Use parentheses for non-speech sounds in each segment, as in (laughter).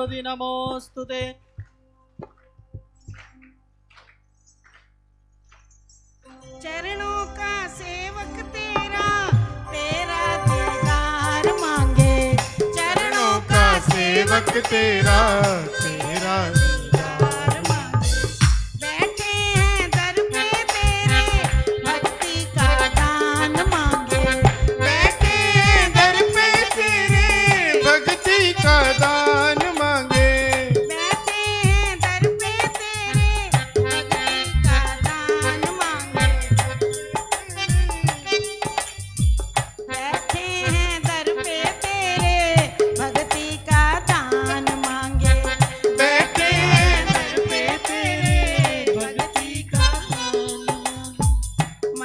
करोति नमोऽस्तु चरणों का सेवक तेरा तेरा दीदार मांगे चरणों का सेवक तेरा तेरा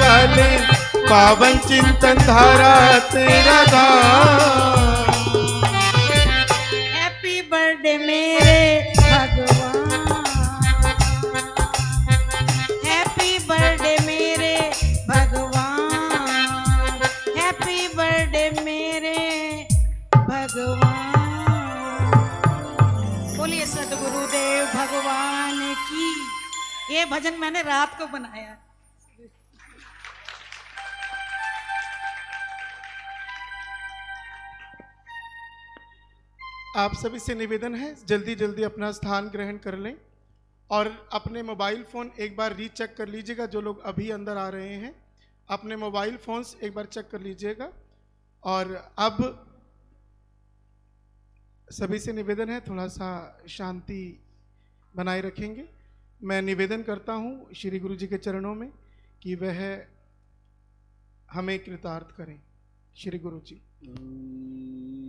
वाले पावन चिंतन धारा तेरा हैप्पी बर्थडे मेरे भगवान बोलिए भगवान की ये भजन मैंने रात को बना सभी से निवेदन है जल्दी जल्दी अपना स्थान ग्रहण कर लें और अपने मोबाइल फ़ोन एक बार रीचेक कर लीजिएगा जो लोग अभी अंदर आ रहे हैं अपने मोबाइल फ़ोन्स एक बार चेक कर लीजिएगा और अब सभी से निवेदन है थोड़ा सा शांति बनाए रखेंगे मैं निवेदन करता हूँ श्री गुरु जी के चरणों में कि वह हमें कृतार्थ करें श्री गुरु जी mm.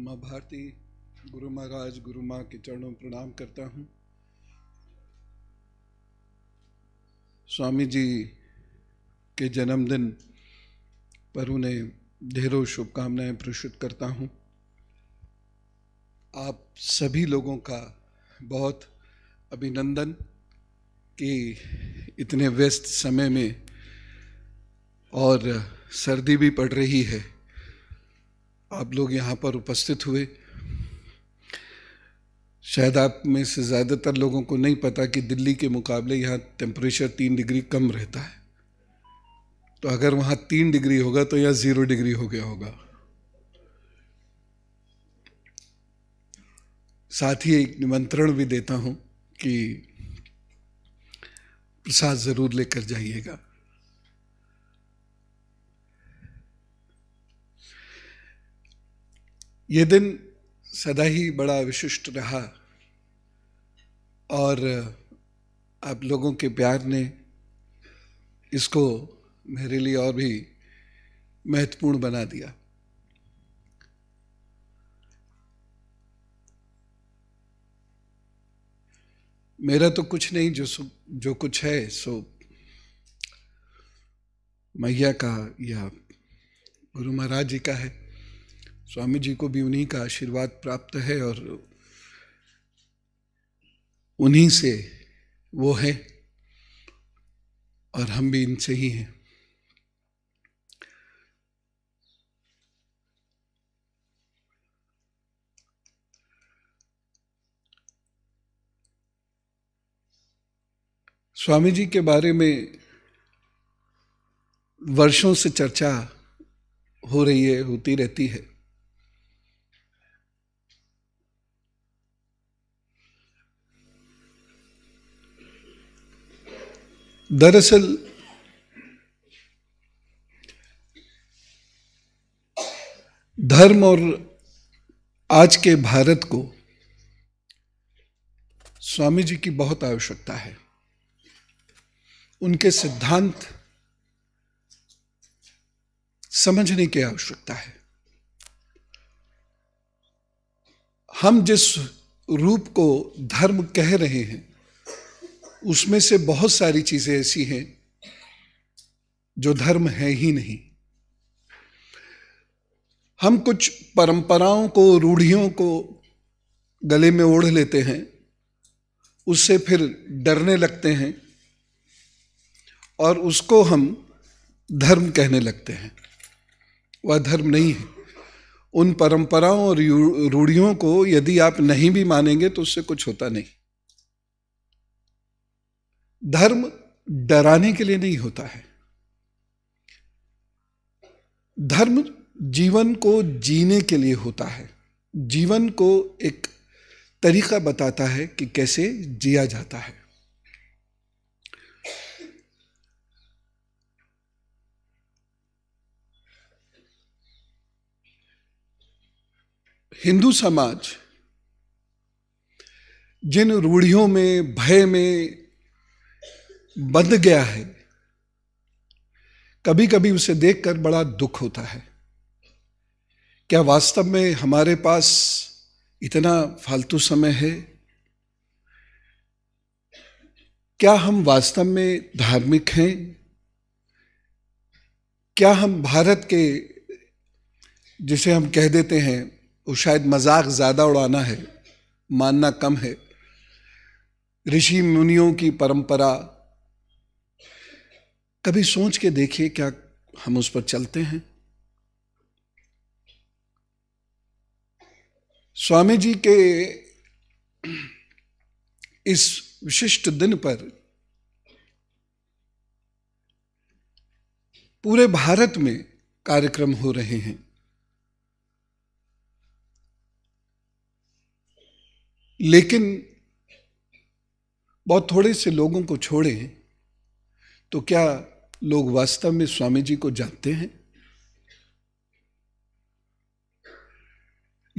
माँ भारती गुरु महाराज गुरु माँ के चरणों प्रणाम करता हूँ स्वामी जी के जन्मदिन पर उन्हें ढेरों शुभकामनाएं प्रस्तुत करता हूँ आप सभी लोगों का बहुत अभिनंदन कि इतने व्यस्त समय में और सर्दी भी पड़ रही है आप लोग यहाँ पर उपस्थित हुए शायद आप में से ज़्यादातर लोगों को नहीं पता कि दिल्ली के मुकाबले यहाँ टेम्परेचर तीन डिग्री कम रहता है तो अगर वहाँ तीन डिग्री होगा तो यहाँ ज़ीरो डिग्री हो गया होगा साथ ही एक निमंत्रण भी देता हूँ कि प्रसाद ज़रूर लेकर जाइएगा ये दिन सदा ही बड़ा विशिष्ट रहा और आप लोगों के प्यार ने इसको मेरे लिए और भी महत्वपूर्ण बना दिया मेरा तो कुछ नहीं जो जो कुछ है सो मैया का या गुरु महाराज जी का है स्वामी जी को भी उन्हीं का आशीर्वाद प्राप्त है और उन्हीं से वो है और हम भी इनसे ही हैं स्वामी जी के बारे में वर्षों से चर्चा हो रही है होती रहती है दरअसल धर्म और आज के भारत को स्वामी जी की बहुत आवश्यकता है उनके सिद्धांत समझने की आवश्यकता है हम जिस रूप को धर्म कह रहे हैं उसमें से बहुत सारी चीजें ऐसी हैं जो धर्म है ही नहीं हम कुछ परंपराओं को रूढ़ियों को गले में ओढ़ लेते हैं उससे फिर डरने लगते हैं और उसको हम धर्म कहने लगते हैं वह धर्म नहीं है उन परंपराओं और रूढ़ियों को यदि आप नहीं भी मानेंगे तो उससे कुछ होता नहीं धर्म डराने के लिए नहीं होता है धर्म जीवन को जीने के लिए होता है जीवन को एक तरीका बताता है कि कैसे जिया जाता है हिंदू समाज जिन रूढ़ियों में भय में बंध गया है कभी कभी उसे देखकर बड़ा दुख होता है क्या वास्तव में हमारे पास इतना फालतू समय है क्या हम वास्तव में धार्मिक हैं क्या हम भारत के जिसे हम कह देते हैं वो शायद मजाक ज़्यादा उड़ाना है मानना कम है ऋषि मुनियों की परंपरा कभी सोच के देखिए क्या हम उस पर चलते हैं स्वामी जी के इस विशिष्ट दिन पर पूरे भारत में कार्यक्रम हो रहे हैं लेकिन बहुत थोड़े से लोगों को छोड़े तो क्या लोग वास्तव में स्वामी जी को जानते हैं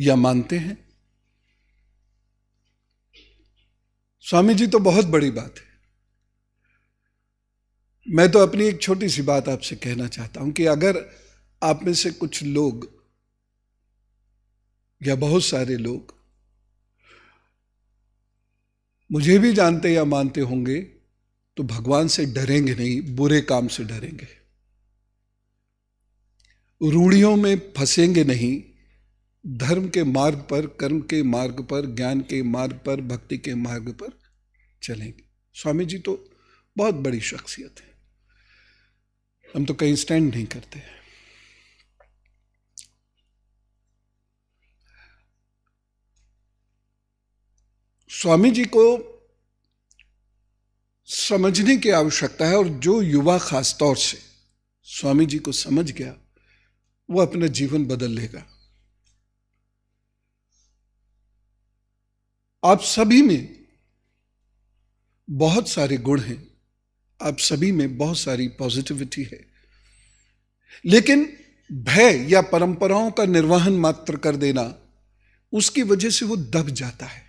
या मानते हैं स्वामी जी तो बहुत बड़ी बात है मैं तो अपनी एक छोटी सी बात आपसे कहना चाहता हूं कि अगर आप में से कुछ लोग या बहुत सारे लोग मुझे भी जानते या मानते होंगे तो भगवान से डरेंगे नहीं बुरे काम से डरेंगे रूढ़ियों में फंसेंगे नहीं धर्म के मार्ग पर कर्म के मार्ग पर ज्ञान के मार्ग पर भक्ति के मार्ग पर चलेंगे स्वामी जी तो बहुत बड़ी शख्सियत है हम तो कहीं स्टैंड नहीं करते हैं स्वामी जी को समझने की आवश्यकता है और जो युवा खासतौर से स्वामी जी को समझ गया वह अपना जीवन बदल लेगा आप सभी में बहुत सारे गुण हैं आप सभी में बहुत सारी पॉजिटिविटी है लेकिन भय या परंपराओं का निर्वहन मात्र कर देना उसकी वजह से वो दब जाता है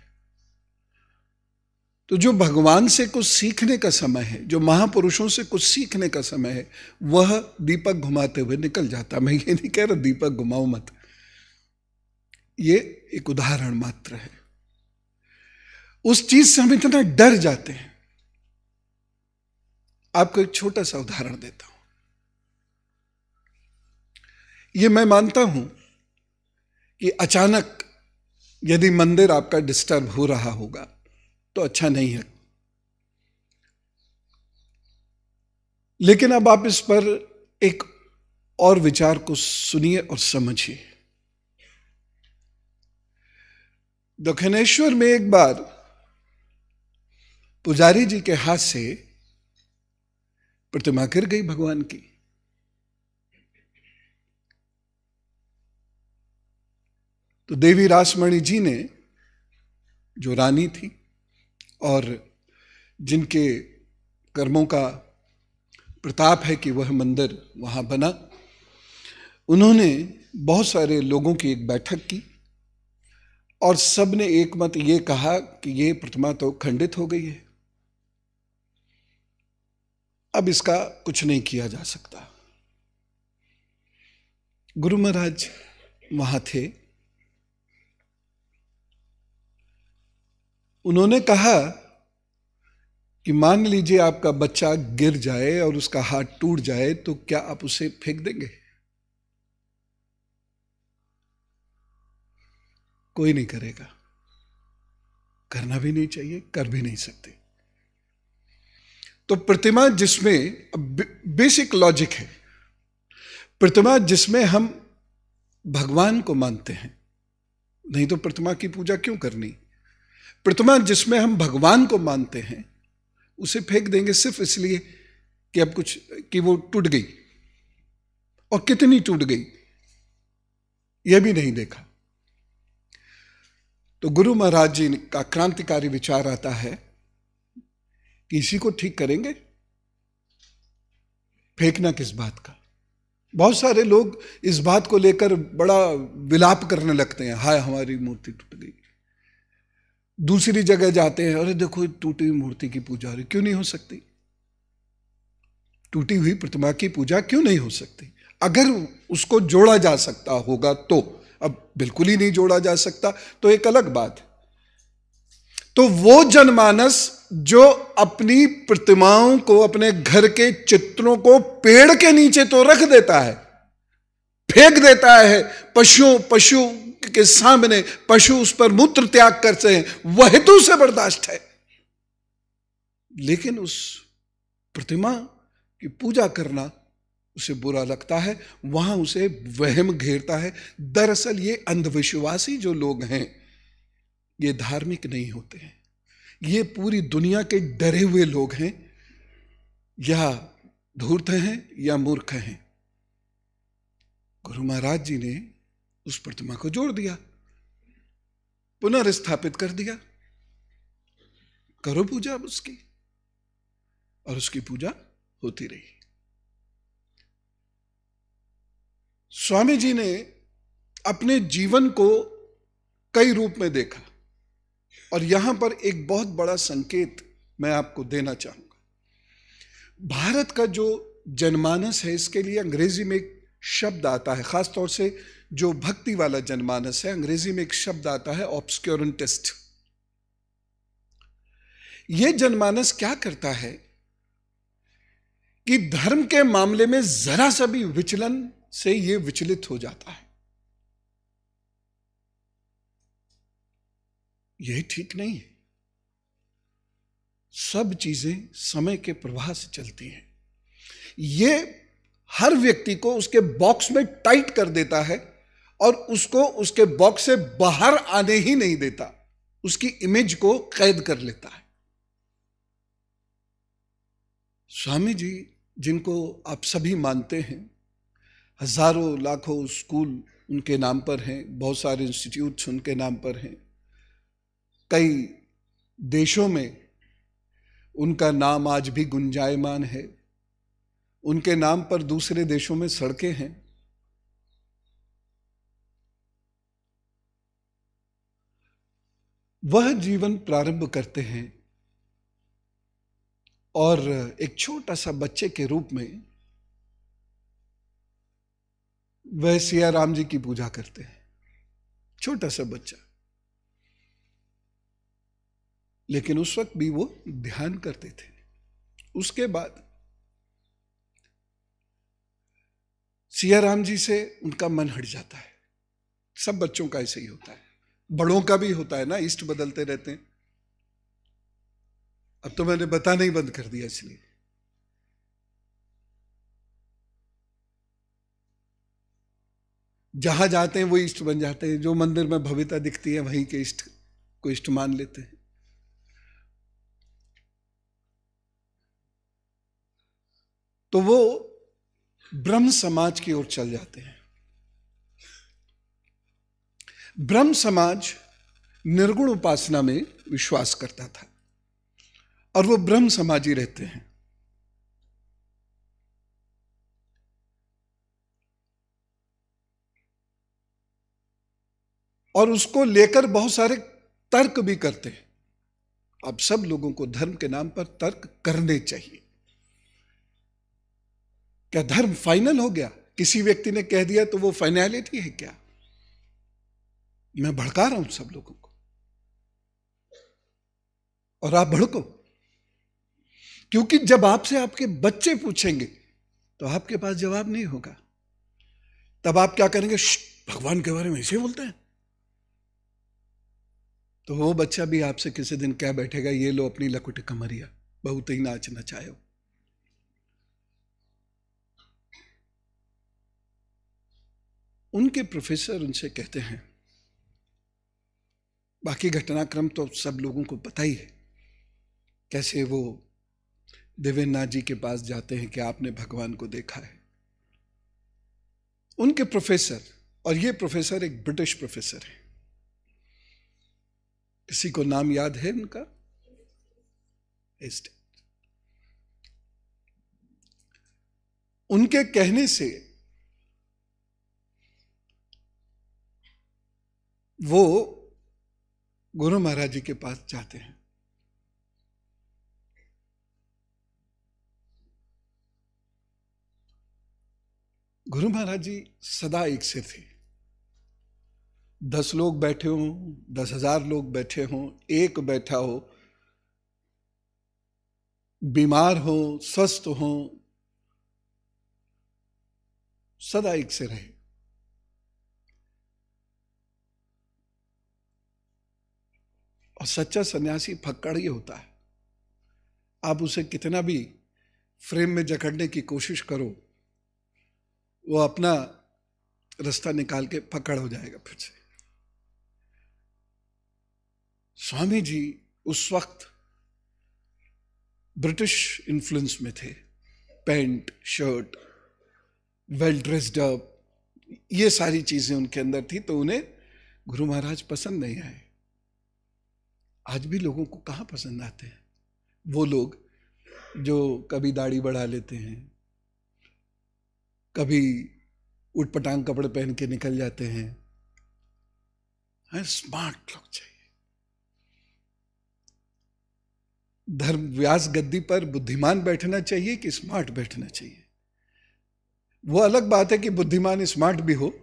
तो जो भगवान से कुछ सीखने का समय है जो महापुरुषों से कुछ सीखने का समय है वह दीपक घुमाते हुए निकल जाता मैं ये नहीं कह रहा दीपक घुमाओ मत ये एक उदाहरण मात्र है उस चीज से हम इतना डर जाते हैं आपको एक छोटा सा उदाहरण देता हूं ये मैं मानता हूं कि अचानक यदि मंदिर आपका डिस्टर्ब हो रहा होगा तो अच्छा नहीं है लेकिन अब आप इस पर एक और विचार को सुनिए और समझिए दक्षिणेश्वर में एक बार पुजारी जी के हाथ से प्रतिमा गिर गई भगवान की तो देवी रासमणि जी ने जो रानी थी और जिनके कर्मों का प्रताप है कि वह मंदिर वहाँ बना उन्होंने बहुत सारे लोगों की एक बैठक की और सब ने एक मत ये कहा कि ये प्रतिमा तो खंडित हो गई है अब इसका कुछ नहीं किया जा सकता गुरु महाराज वहाँ थे उन्होंने कहा कि मान लीजिए आपका बच्चा गिर जाए और उसका हाथ टूट जाए तो क्या आप उसे फेंक देंगे कोई नहीं करेगा करना भी नहीं चाहिए कर भी नहीं सकते तो प्रतिमा जिसमें बेसिक लॉजिक है प्रतिमा जिसमें हम भगवान को मानते हैं नहीं तो प्रतिमा की पूजा क्यों करनी प्रतिमा जिसमें हम भगवान को मानते हैं उसे फेंक देंगे सिर्फ इसलिए कि अब कुछ कि वो टूट गई और कितनी टूट गई यह भी नहीं देखा तो गुरु महाराज जी का क्रांतिकारी विचार आता है कि इसी को ठीक करेंगे फेंकना किस बात का बहुत सारे लोग इस बात को लेकर बड़ा विलाप करने लगते हैं हाय हमारी मूर्ति टूट गई दूसरी जगह जाते हैं अरे देखो टूटी हुई मूर्ति की पूजा अरे क्यों नहीं हो सकती टूटी हुई प्रतिमा की पूजा क्यों नहीं हो सकती अगर उसको जोड़ा जा सकता होगा तो अब बिल्कुल ही नहीं जोड़ा जा सकता तो एक अलग बात है तो वो जनमानस जो अपनी प्रतिमाओं को अपने घर के चित्रों को पेड़ के नीचे तो रख देता है फेंक देता है पशुओं पशु के सामने पशु उस पर मूत्र त्याग करते हैं वह तो उसे बर्दाश्त है लेकिन उस प्रतिमा की पूजा करना उसे बुरा लगता है वहां उसे वहम घेरता है दरअसल ये अंधविश्वासी जो लोग हैं ये धार्मिक नहीं होते हैं ये पूरी दुनिया के डरे हुए लोग हैं या धूर्त हैं या मूर्ख हैं गुरु महाराज जी ने उस प्रतिमा को जोड़ दिया पुनर्स्थापित कर दिया करो पूजा अब उसकी और उसकी पूजा होती रही स्वामी जी ने अपने जीवन को कई रूप में देखा और यहां पर एक बहुत बड़ा संकेत मैं आपको देना चाहूंगा भारत का जो जनमानस है इसके लिए अंग्रेजी में एक शब्द आता है ख़ास तौर से जो भक्ति वाला जनमानस है अंग्रेजी में एक शब्द आता है ऑब्सक्योरेंटिस्ट ये जनमानस क्या करता है कि धर्म के मामले में जरा सा भी विचलन से ये विचलित हो जाता है यह ठीक नहीं है सब चीजें समय के प्रवाह से चलती हैं ये हर व्यक्ति को उसके बॉक्स में टाइट कर देता है और उसको उसके बॉक्स से बाहर आने ही नहीं देता उसकी इमेज को कैद कर लेता है स्वामी जी जिनको आप सभी मानते हैं हजारों लाखों स्कूल उनके नाम पर हैं बहुत सारे इंस्टीट्यूट्स उनके नाम पर हैं कई देशों में उनका नाम आज भी गुंजायमान है उनके नाम पर दूसरे देशों में सड़कें हैं वह जीवन प्रारंभ करते हैं और एक छोटा सा बच्चे के रूप में वह सिया राम जी की पूजा करते हैं छोटा सा बच्चा लेकिन उस वक्त भी वो ध्यान करते थे उसके बाद राम जी से उनका मन हट जाता है सब बच्चों का ऐसे ही होता है बड़ों का भी होता है ना इष्ट बदलते रहते हैं अब तो मैंने बताना ही बंद कर दिया इसलिए जहां जाते हैं वो इष्ट बन जाते हैं जो मंदिर में भव्यता दिखती है वहीं के इष्ट को इष्ट मान लेते हैं तो वो ब्रह्म समाज की ओर चल जाते हैं ब्रह्म समाज निर्गुण उपासना में विश्वास करता था और वो ब्रह्म समाजी रहते हैं और उसको लेकर बहुत सारे तर्क भी करते हैं अब सब लोगों को धर्म के नाम पर तर्क करने चाहिए क्या धर्म फाइनल हो गया किसी व्यक्ति ने कह दिया तो वो फाइनैलिटी है क्या मैं भड़का रहा हूं सब लोगों को और आप भड़को क्योंकि जब आपसे आपके बच्चे पूछेंगे तो आपके पास जवाब नहीं होगा तब आप क्या करेंगे भगवान के बारे में ऐसे बोलते हैं तो वो बच्चा भी आपसे किसी दिन क्या बैठेगा ये लो अपनी लकुट कमरिया बहुत ही नाच हो उनके प्रोफेसर उनसे कहते हैं बाकी घटनाक्रम तो सब लोगों को पता ही है कैसे वो देवेन्द्रनाथ जी के पास जाते हैं कि आपने भगवान को देखा है उनके प्रोफेसर और ये प्रोफेसर एक ब्रिटिश प्रोफेसर है किसी को नाम याद है उनका उनके कहने से वो गुरु महाराज जी के पास जाते हैं गुरु महाराज जी सदा एक से थे दस लोग बैठे हों दस हजार लोग बैठे हों एक बैठा हो बीमार हो स्वस्थ हो सदा एक से रहे और सच्चा सन्यासी फक्कड़ ही होता है आप उसे कितना भी फ्रेम में जकड़ने की कोशिश करो वो अपना रास्ता निकाल के फक्कड़ हो जाएगा फिर से स्वामी जी उस वक्त ब्रिटिश इन्फ्लुएंस में थे pant shirt well dressed up ये सारी चीज़ें उनके अंदर थी तो उन्हें गुरु महाराज पसंद नहीं आए आज भी लोगों को कहाँ पसंद आते हैं वो लोग जो कभी दाढ़ी बढ़ा लेते हैं कभी उटपटांग कपड़े पहन के निकल जाते हैं हमें स्मार्ट लोग चाहिए धर्म व्यास गद्दी पर बुद्धिमान बैठना चाहिए कि स्मार्ट बैठना चाहिए वो अलग बात है कि बुद्धिमान स्मार्ट भी हो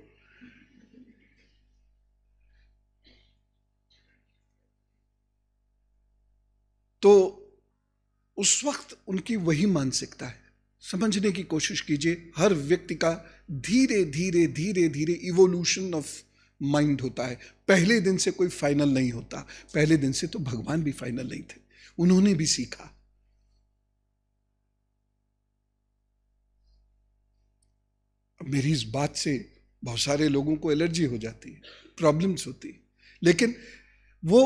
तो उस वक्त उनकी वही मानसिकता है समझने की कोशिश कीजिए हर व्यक्ति का धीरे धीरे धीरे धीरे इवोल्यूशन ऑफ माइंड होता है पहले दिन से कोई फाइनल नहीं होता पहले दिन से तो भगवान भी फाइनल नहीं थे उन्होंने भी सीखा मेरी इस बात से बहुत सारे लोगों को एलर्जी हो जाती है प्रॉब्लम्स होती है लेकिन वो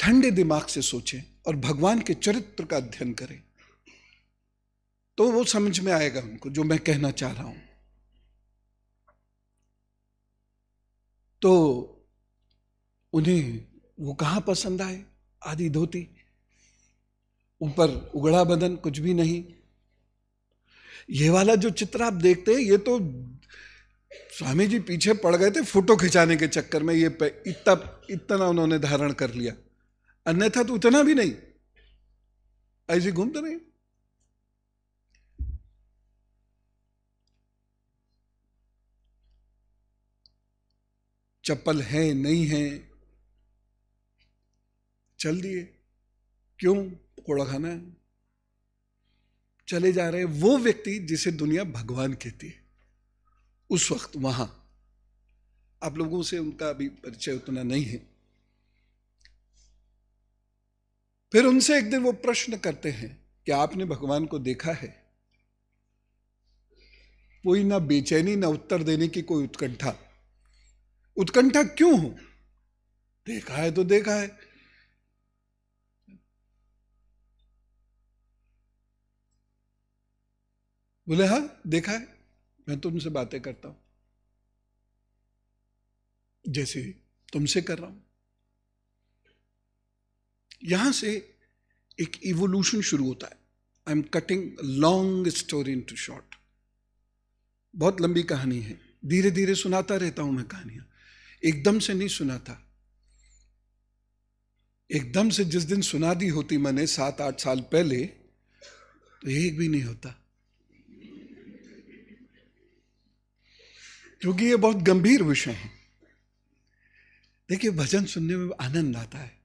ठंडे दिमाग से सोचें और भगवान के चरित्र का अध्ययन करें तो वो समझ में आएगा उनको जो मैं कहना चाह रहा हूं तो उन्हें वो कहां पसंद आए आदि धोती ऊपर उगड़ा बदन कुछ भी नहीं ये वाला जो चित्र आप देखते हैं ये तो स्वामी जी पीछे पड़ गए थे फोटो खिंचाने के चक्कर में ये इतना इतना उन्होंने धारण कर लिया अन्यथा तो उतना भी नहीं ऐसे घूमते तो नहीं चप्पल है नहीं है चल दिए क्यों पकौड़ा खाना है चले जा रहे हैं वो व्यक्ति जिसे दुनिया भगवान कहती है उस वक्त वहां आप लोगों से उनका अभी परिचय उतना नहीं है फिर उनसे एक दिन वो प्रश्न करते हैं कि आपने भगवान को देखा है कोई ना बेचैनी ना उत्तर देने की कोई उत्कंठा उत्कंठा क्यों हो देखा है तो देखा है बोले हा देखा है मैं तुमसे बातें करता हूं जैसे तुमसे कर रहा हूं यहां से एक इवोल्यूशन शुरू होता है I am cutting long story into short बहुत लंबी कहानी है धीरे धीरे सुनाता रहता हूं मैं कहानियां एकदम से नहीं सुनाता एकदम से जिस दिन सुना दी होती मैंने सात आठ साल पहले तो एक भी नहीं होता क्योंकि ये बहुत गंभीर विषय है देखिए भजन सुनने में आनंद आता है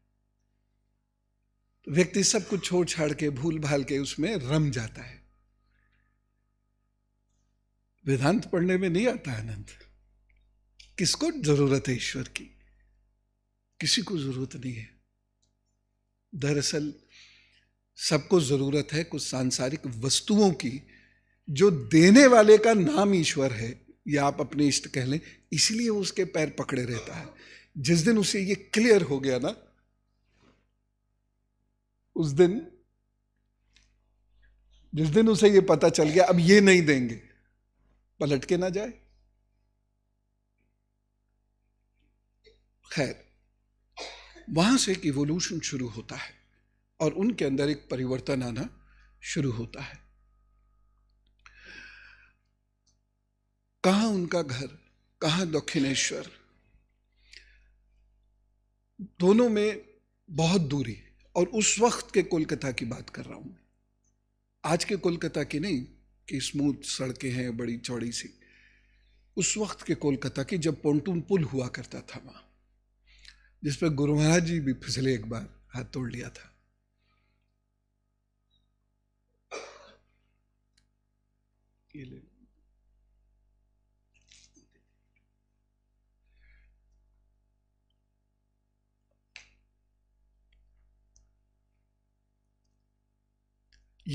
व्यक्ति सब कुछ छोड़ छाड़ के भूल भाल के उसमें रम जाता है वेदांत पढ़ने में नहीं आता आनंद किसको जरूरत है ईश्वर की किसी को जरूरत नहीं है दरअसल सबको जरूरत है कुछ सांसारिक वस्तुओं की जो देने वाले का नाम ईश्वर है या आप अपने इष्ट कह लें इसलिए उसके पैर पकड़े रहता है जिस दिन उसे ये क्लियर हो गया ना उस दिन जिस दिन उसे ये पता चल गया अब ये नहीं देंगे पलट के ना जाए खैर वहां से एक इवोल्यूशन शुरू होता है और उनके अंदर एक परिवर्तन आना शुरू होता है कहा उनका घर कहा दक्षिणेश्वर दोनों में बहुत दूरी और उस वक्त के कोलकाता की बात कर रहा हूँ मैं आज के कोलकाता की नहीं कि स्मूथ सड़कें हैं बड़ी चौड़ी सी उस वक्त के कोलकाता की जब पोंटून पुल हुआ करता था वहाँ जिस पर गुरु महाराज जी भी फिसले एक बार हाथ तोड़ लिया था ये ले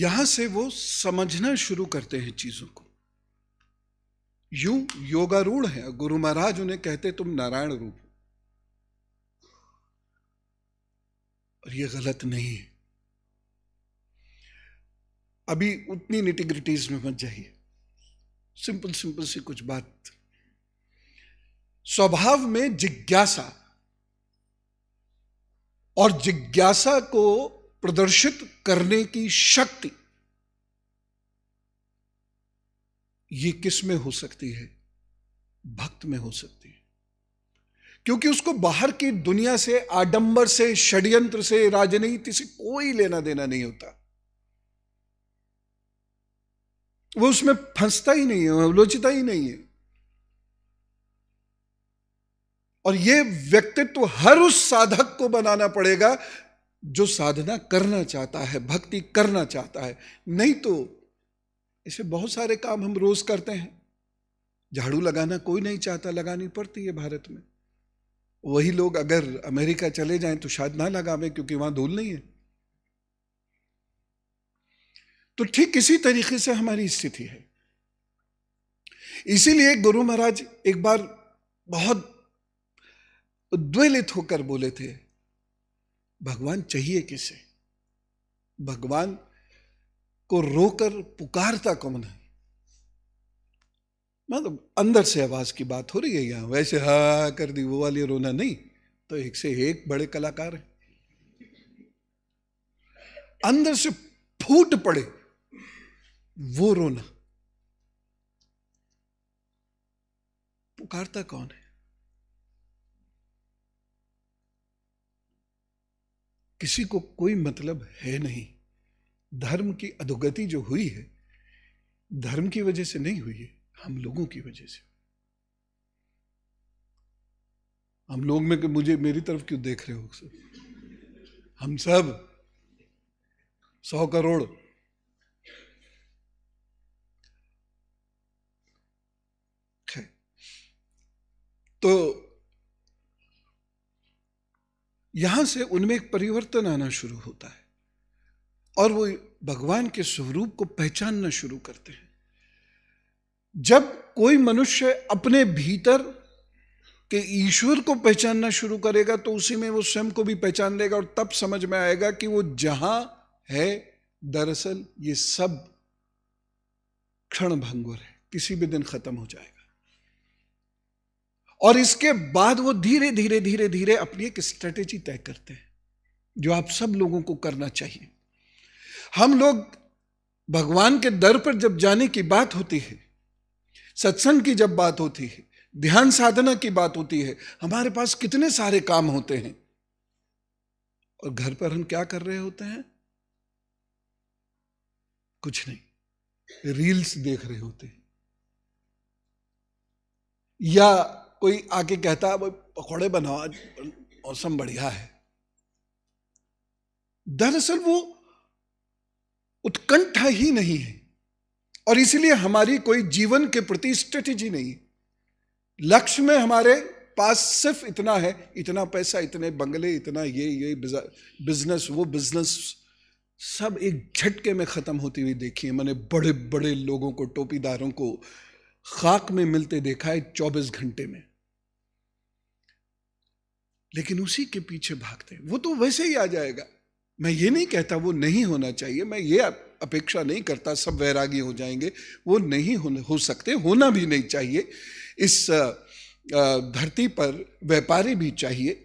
यहां से वो समझना शुरू करते हैं चीजों को यू योगारूढ़ है गुरु महाराज उन्हें कहते तुम नारायण रूप हो और ये गलत नहीं है अभी उतनी निटिग्रिटीज में मत जाइए सिंपल सिंपल सी कुछ बात स्वभाव में जिज्ञासा और जिज्ञासा को प्रदर्शित करने की शक्ति ये किस में हो सकती है भक्त में हो सकती है क्योंकि उसको बाहर की दुनिया से आडंबर से षड्यंत्र से राजनीति से कोई लेना देना नहीं होता वो उसमें फंसता ही नहीं है आलोचिता ही नहीं है और ये व्यक्तित्व हर उस साधक को बनाना पड़ेगा जो साधना करना चाहता है भक्ति करना चाहता है नहीं तो ऐसे बहुत सारे काम हम रोज करते हैं झाड़ू लगाना कोई नहीं चाहता लगानी पड़ती है भारत में वही लोग अगर अमेरिका चले जाएं तो शायद ना लगावे क्योंकि वहां धूल नहीं है तो ठीक किसी तरीके से हमारी स्थिति है इसीलिए गुरु महाराज एक बार बहुत उद्वेलित होकर बोले थे भगवान चाहिए किसे भगवान को रोकर पुकारता कौन है मतलब अंदर से आवाज की बात हो रही है यहां वैसे हा कर दी वो वाली रोना नहीं तो एक से एक बड़े कलाकार हैं अंदर से फूट पड़े वो रोना पुकारता कौन है किसी को कोई मतलब है नहीं धर्म की अधोगति जो हुई है धर्म की वजह से नहीं हुई है हम लोगों की वजह से हम लोग में मुझे मेरी तरफ क्यों देख रहे हो सब हम सब सौ करोड़ तो यहां से उनमें एक परिवर्तन आना शुरू होता है और वो भगवान के स्वरूप को पहचानना शुरू करते हैं जब कोई मनुष्य अपने भीतर के ईश्वर को पहचानना शुरू करेगा तो उसी में वो स्वयं को भी पहचान लेगा और तब समझ में आएगा कि वो जहां है दरअसल ये सब क्षण भंगुर है किसी भी दिन खत्म हो जाएगा और इसके बाद वो धीरे धीरे धीरे धीरे अपनी एक स्ट्रेटेजी तय करते हैं जो आप सब लोगों को करना चाहिए हम लोग भगवान के दर पर जब जाने की बात होती है सत्संग की जब बात होती है ध्यान साधना की बात होती है हमारे पास कितने सारे काम होते हैं और घर पर हम क्या कर रहे होते हैं कुछ नहीं रील्स देख रहे होते हैं या कोई आके कहता है पकौड़े बनाओ आज मौसम बढ़िया है दरअसल वो उत्कंठा ही नहीं है और इसलिए हमारी कोई जीवन के प्रति स्ट्रेटेजी नहीं लक्ष्य में हमारे पास सिर्फ इतना है इतना पैसा इतने बंगले इतना ये ये बिजनेस वो बिजनेस सब एक झटके में ख़त्म होती हुई देखी है मैंने बड़े बड़े लोगों को टोपीदारों को खाक में मिलते देखा है चौबीस घंटे में लेकिन उसी के पीछे भागते हैं वो तो वैसे ही आ जाएगा मैं ये नहीं कहता वो नहीं होना चाहिए मैं ये अपेक्षा नहीं करता सब वैरागी हो जाएंगे वो नहीं हो, हो सकते होना भी नहीं चाहिए इस धरती पर व्यापारी भी चाहिए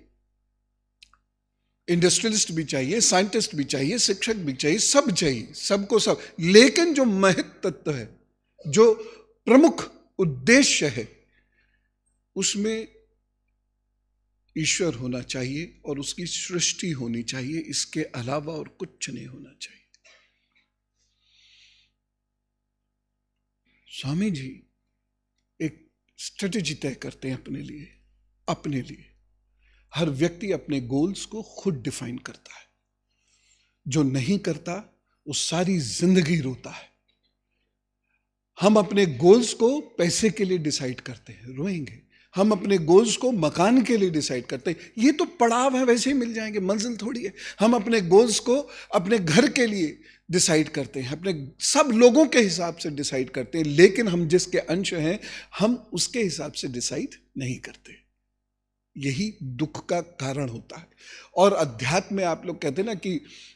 इंडस्ट्रियलिस्ट भी चाहिए साइंटिस्ट भी चाहिए शिक्षक भी चाहिए सब चाहिए सबको सब लेकिन जो महत तत्व है जो प्रमुख उद्देश्य है उसमें ईश्वर होना चाहिए और उसकी सृष्टि होनी चाहिए इसके अलावा और कुछ नहीं होना चाहिए स्वामी जी एक स्ट्रेटजी तय करते हैं अपने लिए अपने लिए हर व्यक्ति अपने गोल्स को खुद डिफाइन करता है जो नहीं करता वो सारी जिंदगी रोता है हम अपने गोल्स को पैसे के लिए डिसाइड करते हैं रोएंगे हम अपने गोल्स को मकान के लिए डिसाइड करते हैं ये तो पड़ाव है वैसे ही मिल जाएंगे मंजिल थोड़ी है हम अपने गोल्स को अपने घर के लिए डिसाइड करते हैं अपने सब लोगों के हिसाब से डिसाइड करते हैं लेकिन हम जिसके अंश हैं हम उसके हिसाब से डिसाइड नहीं करते यही दुख का कारण होता है और अध्यात्म में आप लोग कहते हैं ना कि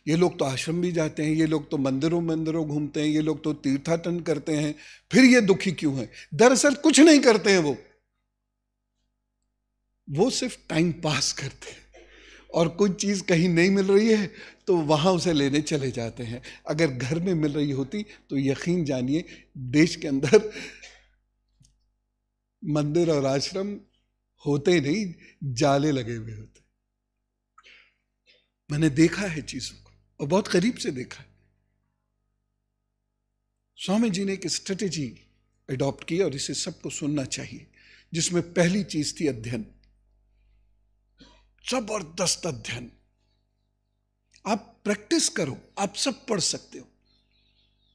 ये लोग तो आश्रम भी जाते हैं ये लोग तो मंदिरों मंदिरों घूमते हैं ये लोग तो तीर्थाटन करते हैं फिर ये दुखी क्यों हैं दरअसल कुछ नहीं करते हैं वो वो सिर्फ टाइम पास करते हैं और कोई चीज़ कहीं नहीं मिल रही है तो वहाँ उसे लेने चले जाते हैं अगर घर में मिल रही होती तो यकीन जानिए देश के अंदर मंदिर और आश्रम होते नहीं जाले लगे हुए होते मैंने देखा है चीज़ों को और बहुत करीब से देखा है स्वामी जी ने एक स्ट्रेटेजी अडॉप्ट की और इसे सबको सुनना चाहिए जिसमें पहली चीज़ थी अध्ययन जबरदस्त अध्ययन आप प्रैक्टिस करो आप सब पढ़ सकते हो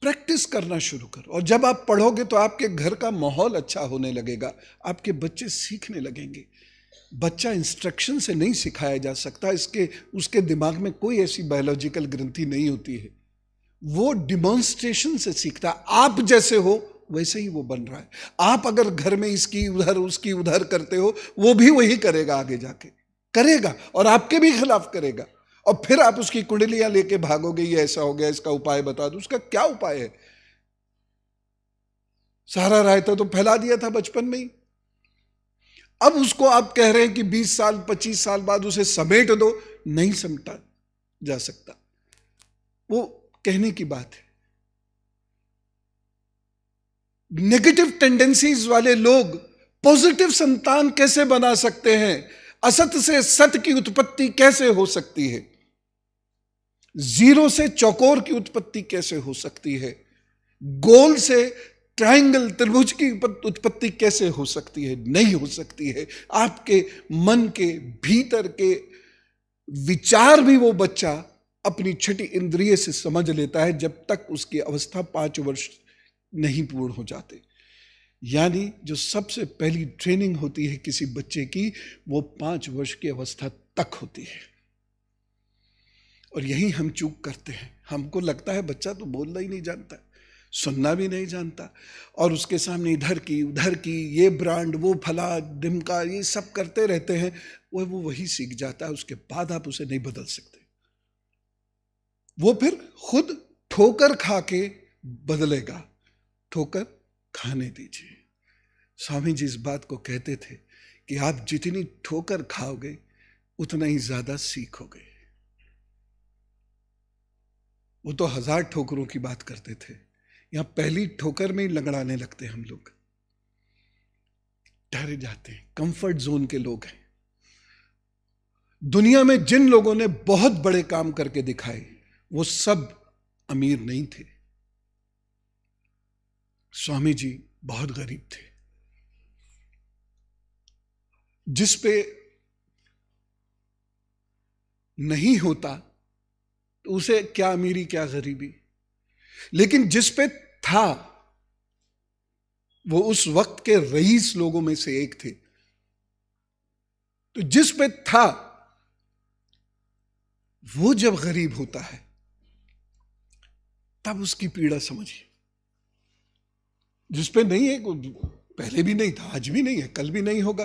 प्रैक्टिस करना शुरू करो और जब आप पढ़ोगे तो आपके घर का माहौल अच्छा होने लगेगा आपके बच्चे सीखने लगेंगे बच्चा इंस्ट्रक्शन से नहीं सिखाया जा सकता इसके उसके दिमाग में कोई ऐसी बायोलॉजिकल ग्रंथि नहीं होती है वो डिमॉन्स्ट्रेशन से सीखता आप जैसे हो वैसे ही वो बन रहा है आप अगर घर में इसकी उधर उसकी उधर करते हो वो भी वही करेगा आगे जाके करेगा और आपके भी खिलाफ करेगा और फिर आप उसकी कुंडलियां लेके भागोगे ये ऐसा हो गया इसका उपाय बता दो उसका क्या उपाय है सारा रायता तो फैला दिया था बचपन में ही अब उसको आप कह रहे हैं कि 20 साल 25 साल बाद उसे समेट दो नहीं समटा जा सकता वो कहने की बात है नेगेटिव टेंडेंसीज वाले लोग पॉजिटिव संतान कैसे बना सकते हैं असत से सत की उत्पत्ति कैसे हो सकती है जीरो से चौकोर की उत्पत्ति कैसे हो सकती है गोल से ट्रायंगल त्रिभुज की उत्पत्ति कैसे हो सकती है नहीं हो सकती है आपके मन के भीतर के विचार भी वो बच्चा अपनी छठी इंद्रिय से समझ लेता है जब तक उसकी अवस्था पांच वर्ष नहीं पूर्ण हो जाते यानी जो सबसे पहली ट्रेनिंग होती है किसी बच्चे की वो पांच वर्ष की अवस्था तक होती है और यही हम चूक करते हैं हमको लगता है बच्चा तो बोलना ही नहीं जानता सुनना भी नहीं जानता और उसके सामने इधर की उधर की ये ब्रांड वो फला दिमका ये सब करते रहते हैं वो वो वही सीख जाता है उसके बाद आप उसे नहीं बदल सकते वो फिर खुद ठोकर खा के बदलेगा ठोकर खाने दीजिए स्वामी जी इस बात को कहते थे कि आप जितनी ठोकर खाओगे उतना ही ज्यादा सीखोगे वो तो हजार ठोकरों की बात करते थे या पहली ठोकर में ही लगड़ाने लगते हम लोग डर जाते हैं कंफर्ट जोन के लोग हैं दुनिया में जिन लोगों ने बहुत बड़े काम करके दिखाए वो सब अमीर नहीं थे स्वामी जी बहुत गरीब थे जिस पे नहीं होता तो उसे क्या अमीरी क्या गरीबी लेकिन जिस पे था वो उस वक्त के रईस लोगों में से एक थे तो जिस पे था वो जब गरीब होता है तब उसकी पीड़ा समझिए जिस पे नहीं है पहले भी नहीं था आज भी नहीं है कल भी नहीं होगा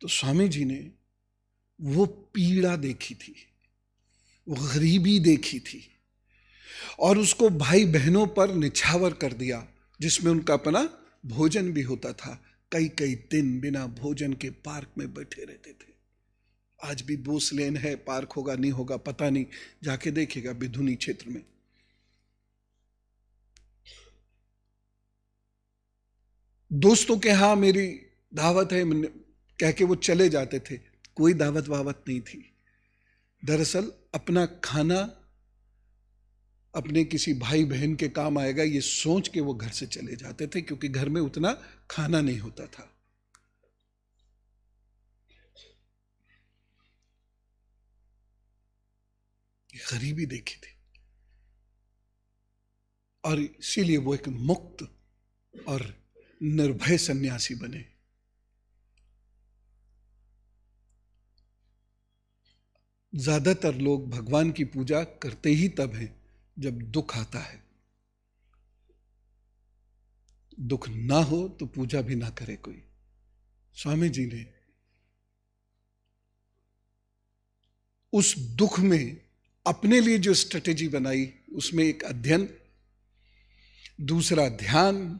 तो स्वामी जी ने वो पीड़ा देखी थी वो गरीबी देखी थी और उसको भाई बहनों पर निछावर कर दिया जिसमें उनका अपना भोजन भी होता था कई कई दिन बिना भोजन के पार्क में बैठे रहते थे आज भी बोस लेन है पार्क होगा नहीं होगा पता नहीं जाके देखेगा विधुनी क्षेत्र में दोस्तों के हाँ मेरी दावत है कह के वो चले जाते थे कोई दावत वावत नहीं थी दरअसल अपना खाना अपने किसी भाई बहन के काम आएगा ये सोच के वो घर से चले जाते थे क्योंकि घर में उतना खाना नहीं होता था गरीबी देखी थी और इसीलिए वो एक मुक्त और निर्भय सन्यासी बने ज्यादातर लोग भगवान की पूजा करते ही तब हैं जब दुख आता है दुख ना हो तो पूजा भी ना करे कोई स्वामी जी ने उस दुख में अपने लिए जो स्ट्रेटेजी बनाई उसमें एक अध्ययन दूसरा ध्यान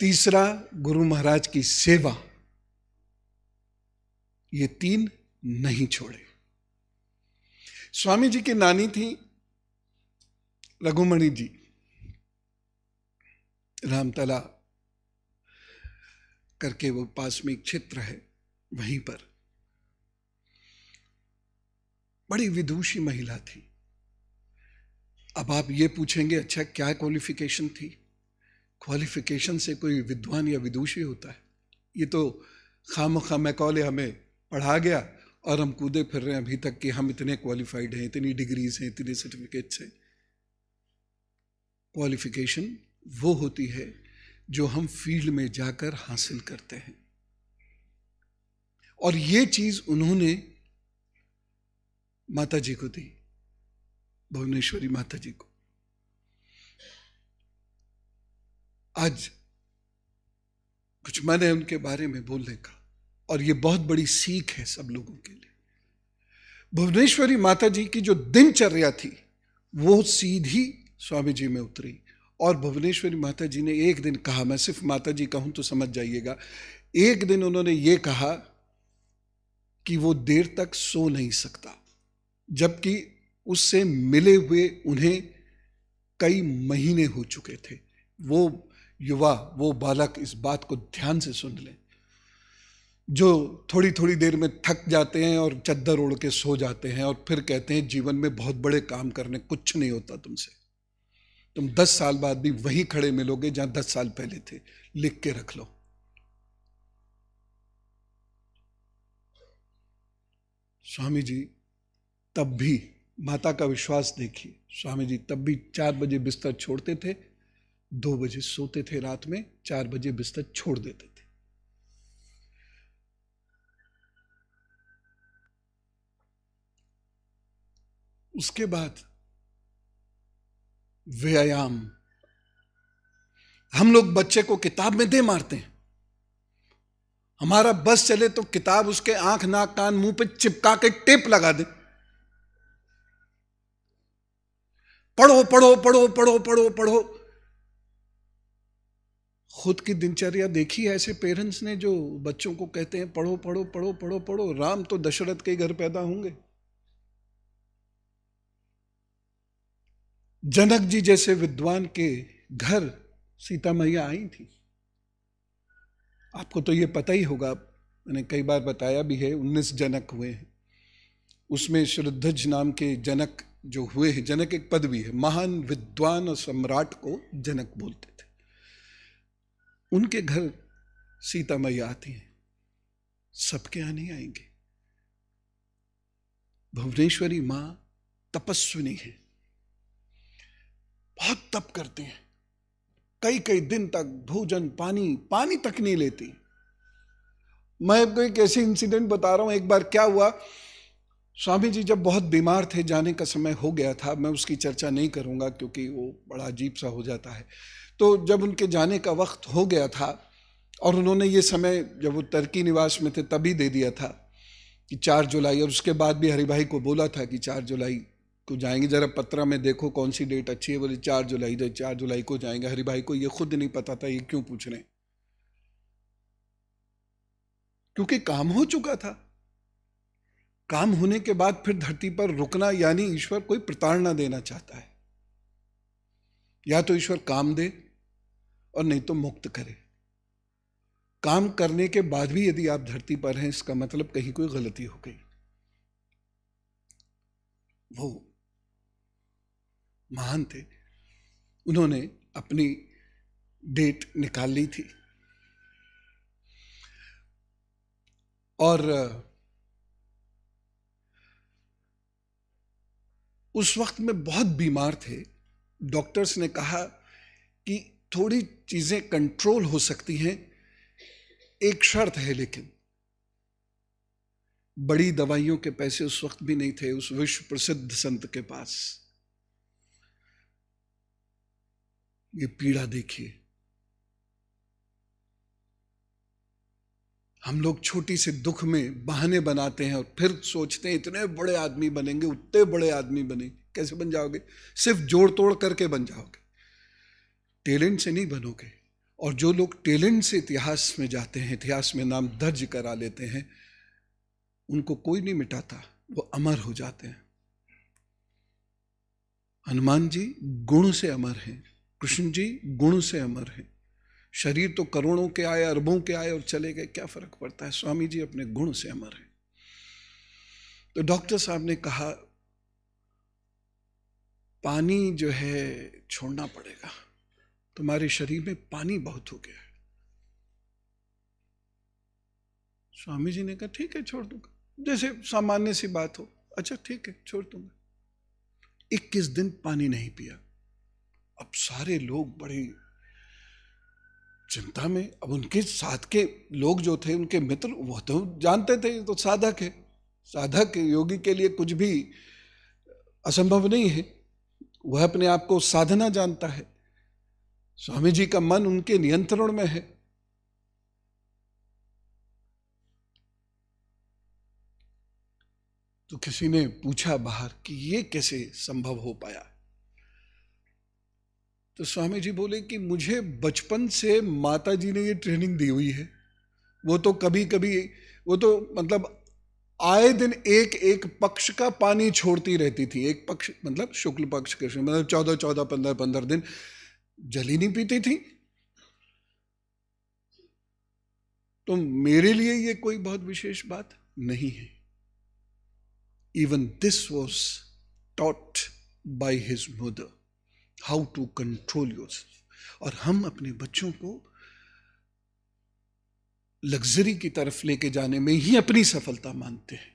तीसरा गुरु महाराज की सेवा ये तीन नहीं छोड़े स्वामी जी की नानी थी रघुमणि जी रामतला करके वो पास में एक क्षेत्र है वहीं पर बड़ी विदुषी महिला थी अब आप ये पूछेंगे अच्छा क्या क्वालिफिकेशन थी क्वालिफिकेशन से कोई विद्वान या विदुषी होता है ये तो खाम खाम कॉले हमें पढ़ा गया और हम कूदे फिर रहे हैं अभी तक कि हम इतने क्वालिफाइड हैं इतनी डिग्रीज हैं इतने सर्टिफिकेट्स हैं क्वालिफिकेशन वो होती है जो हम फील्ड में जाकर हासिल करते हैं और ये चीज उन्होंने माता जी को दी भुवनेश्वरी माता जी को आज कुछ मन है उनके बारे में बोलने का और ये बहुत बड़ी सीख है सब लोगों के लिए भुवनेश्वरी माता जी की जो दिनचर्या थी वो सीधी स्वामी जी में उतरी और भुवनेश्वरी माता जी ने एक दिन कहा मैं सिर्फ माता जी कहूं तो समझ जाइएगा एक दिन उन्होंने ये कहा कि वो देर तक सो नहीं सकता जबकि उससे मिले हुए उन्हें कई महीने हो चुके थे वो युवा वो बालक इस बात को ध्यान से सुन लें जो थोड़ी थोड़ी देर में थक जाते हैं और चद्दर ओढ़ के सो जाते हैं और फिर कहते हैं जीवन में बहुत बड़े काम करने कुछ नहीं होता तुमसे तुम दस साल बाद भी वही खड़े मिलोगे जहां दस साल पहले थे लिख के रख लो स्वामी जी तब भी माता का विश्वास देखिए स्वामी जी तब भी चार बजे बिस्तर छोड़ते थे दो बजे सोते थे रात में चार बजे बिस्तर छोड़ देते थे उसके बाद व्यायाम हम लोग बच्चे को किताब में दे मारते हैं हमारा बस चले तो किताब उसके आंख नाक कान मुंह पे चिपका के टेप लगा दे पढ़ो पढ़ो पढ़ो पढ़ो पढ़ो पढ़ो खुद की दिनचर्या देखी है ऐसे पेरेंट्स ने जो बच्चों को कहते हैं पढ़ो पढ़ो पढ़ो पढ़ो पढ़ो राम तो दशरथ के घर पैदा होंगे जनक जी जैसे विद्वान के घर सीता मैया आई थी आपको तो ये पता ही होगा मैंने कई बार बताया भी है उन्नीस जनक हुए हैं उसमें श्रद्धज नाम के जनक जो हुए हैं जनक एक पद भी है महान विद्वान और सम्राट को जनक बोलते उनके घर सीता मैया आती हैं सबके यहाँ नहीं आएंगे भुवनेश्वरी माँ तपस्विनी है बहुत तप करते हैं कई कई दिन तक भोजन पानी पानी तक नहीं लेती मैं आपको एक ऐसे इंसिडेंट बता रहा हूं एक बार क्या हुआ स्वामी जी जब बहुत बीमार थे जाने का समय हो गया था मैं उसकी चर्चा नहीं करूंगा क्योंकि वो बड़ा अजीब सा हो जाता है तो जब उनके जाने का वक्त हो गया था और उन्होंने ये समय जब वो तरकी निवास में थे तभी दे दिया था कि चार जुलाई और उसके बाद भी हरी भाई को बोला था कि चार जुलाई को जाएंगे ज़रा पत्रा में देखो कौन सी डेट अच्छी है बोले चार जुलाई तो चार जुलाई को जाएंगे हरी भाई को ये खुद नहीं पता था ये क्यों पूछ रहे हैं क्योंकि काम हो चुका था काम होने के बाद फिर धरती पर रुकना यानी ईश्वर कोई प्रताड़ना देना चाहता है या तो ईश्वर काम दे और नहीं तो मुक्त करे काम करने के बाद भी यदि आप धरती पर हैं इसका मतलब कहीं कोई गलती हो गई वो महान थे उन्होंने अपनी डेट निकाल ली थी और उस वक्त में बहुत बीमार थे डॉक्टर्स ने कहा कि थोड़ी चीज़ें कंट्रोल हो सकती हैं एक शर्त है लेकिन बड़ी दवाइयों के पैसे उस वक्त भी नहीं थे उस विश्व प्रसिद्ध संत के पास ये पीड़ा देखिए हम लोग छोटी से दुख में बहाने बनाते हैं और फिर सोचते हैं इतने बड़े आदमी बनेंगे उतने बड़े आदमी बने कैसे बन जाओगे सिर्फ जोड़ तोड़ करके बन जाओगे टैलेंट से नहीं बनोगे और जो लोग टैलेंट से इतिहास में जाते हैं इतिहास में नाम दर्ज करा लेते हैं उनको कोई नहीं मिटाता वो अमर हो जाते हैं हनुमान जी गुण से अमर हैं कृष्ण जी गुण से अमर हैं शरीर तो करोड़ों के आए अरबों के आए और चले गए क्या फर्क पड़ता है स्वामी जी अपने गुण से अमर हैं तो डॉक्टर साहब ने कहा पानी जो है छोड़ना पड़ेगा तुम्हारे शरीर में पानी बहुत हो गया है स्वामी जी ने कहा ठीक है छोड़ दूंगा जैसे सामान्य सी बात हो अच्छा ठीक है छोड़ दूंगा इक्कीस दिन पानी नहीं पिया अब सारे लोग बड़े चिंता में अब उनके साथ के लोग जो थे उनके मित्र वो तो जानते थे तो साधक है साधक योगी के लिए कुछ भी असंभव नहीं है वह अपने आप को साधना जानता है स्वामी जी का मन उनके नियंत्रण में है तो किसी ने पूछा बाहर कि ये कैसे संभव हो पाया तो स्वामी जी बोले कि मुझे बचपन से माता जी ने ये ट्रेनिंग दी हुई है वो तो कभी कभी वो तो मतलब आए दिन एक एक पक्ष का पानी छोड़ती रहती थी एक पक्ष मतलब शुक्ल पक्ष कृष्ण मतलब चौदह चौदह पंद्रह पंद्रह दिन जली नहीं पीती थी तो मेरे लिए ये कोई बहुत विशेष बात नहीं है even this was taught by his mother how to control your और हम अपने बच्चों को लग्जरी की तरफ लेके जाने में ही अपनी सफलता मानते हैं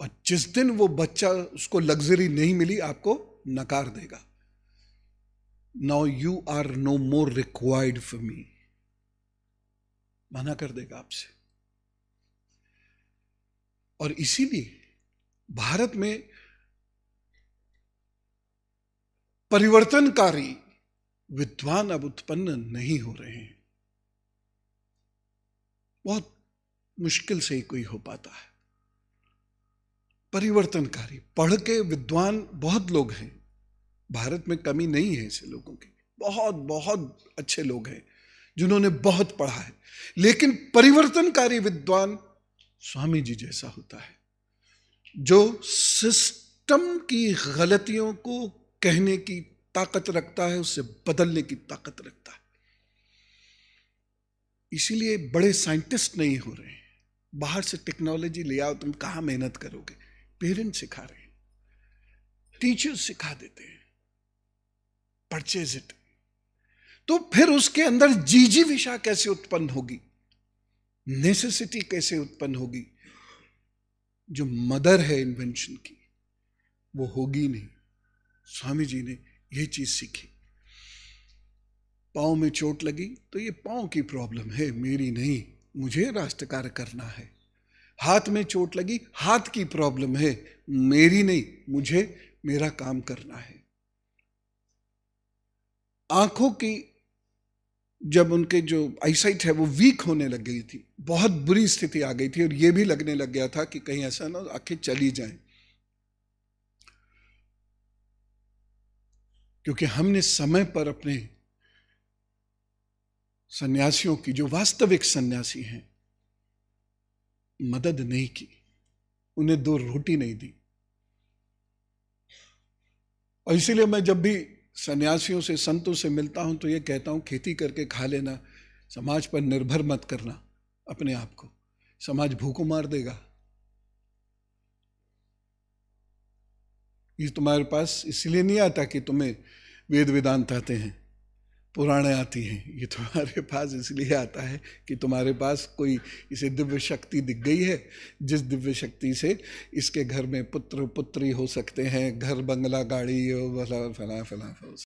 और जिस दिन वो बच्चा उसको लग्जरी नहीं मिली आपको नकार देगा now you are no more required for me मना कर देगा आपसे और इसीलिए भारत में परिवर्तनकारी विद्वान अब उत्पन्न नहीं हो रहे हैं बहुत मुश्किल से ही कोई हो पाता है परिवर्तनकारी पढ़ के विद्वान बहुत लोग हैं भारत में कमी नहीं है ऐसे लोगों की बहुत बहुत अच्छे लोग हैं जिन्होंने बहुत पढ़ा है लेकिन परिवर्तनकारी विद्वान स्वामी जी जैसा होता है जो सिस्टम की गलतियों को कहने की ताकत रखता है उसे बदलने की ताकत रखता है इसीलिए बड़े साइंटिस्ट नहीं हो रहे हैं बाहर से टेक्नोलॉजी ले आओ तुम कहाँ मेहनत करोगे पेरेंट्स सिखा रहे हैं टीचर्स सिखा देते हैं परचेज इट तो फिर उसके अंदर जी विषा कैसे उत्पन्न होगी नेसेसिटी कैसे उत्पन्न होगी जो मदर है इन्वेंशन की वो होगी नहीं स्वामी जी ने यह चीज सीखी पाँव में चोट लगी तो ये पाँव की प्रॉब्लम है मेरी नहीं मुझे राष्ट्रकार करना है हाथ में चोट लगी हाथ की प्रॉब्लम है मेरी नहीं मुझे मेरा काम करना है आंखों की जब उनके जो आईसाइट है वो वीक होने लग गई थी बहुत बुरी स्थिति आ गई थी और ये भी लगने लग गया था कि कहीं ऐसा ना आंखें चली जाएं क्योंकि हमने समय पर अपने सन्यासियों की जो वास्तविक सन्यासी हैं मदद नहीं की उन्हें दो रोटी नहीं दी और इसीलिए मैं जब भी सन्यासियों से संतों से मिलता हूँ तो ये कहता हूँ खेती करके खा लेना समाज पर निर्भर मत करना अपने आप को समाज भूखों मार देगा ये तुम्हारे पास इसलिए नहीं आता कि तुम्हें वेद वेदांत आते हैं पुराणें आती हैं ये तुम्हारे (laughs) पास इसलिए आता है कि तुम्हारे पास कोई इसे दिव्य शक्ति दिख गई है जिस दिव्य शक्ति से इसके घर में पुत्र पुत्री हो सकते हैं घर बंगला गाड़ी फला फला फला